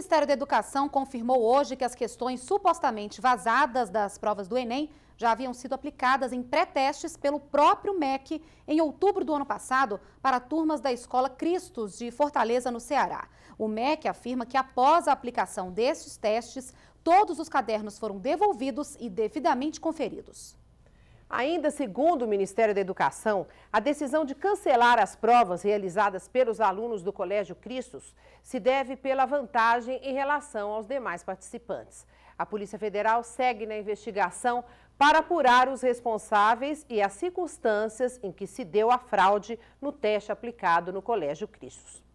Ministério da Educação confirmou hoje que as questões supostamente vazadas das provas do Enem já haviam sido aplicadas em pré-testes pelo próprio MEC em outubro do ano passado para turmas da Escola Cristos de Fortaleza, no Ceará. O MEC afirma que após a aplicação desses testes, todos os cadernos foram devolvidos e devidamente conferidos. Ainda segundo o Ministério da Educação, a decisão de cancelar as provas realizadas pelos alunos do Colégio Cristos se deve pela vantagem em relação aos demais participantes. A Polícia Federal segue na investigação para apurar os responsáveis e as circunstâncias em que se deu a fraude no teste aplicado no Colégio Cristos.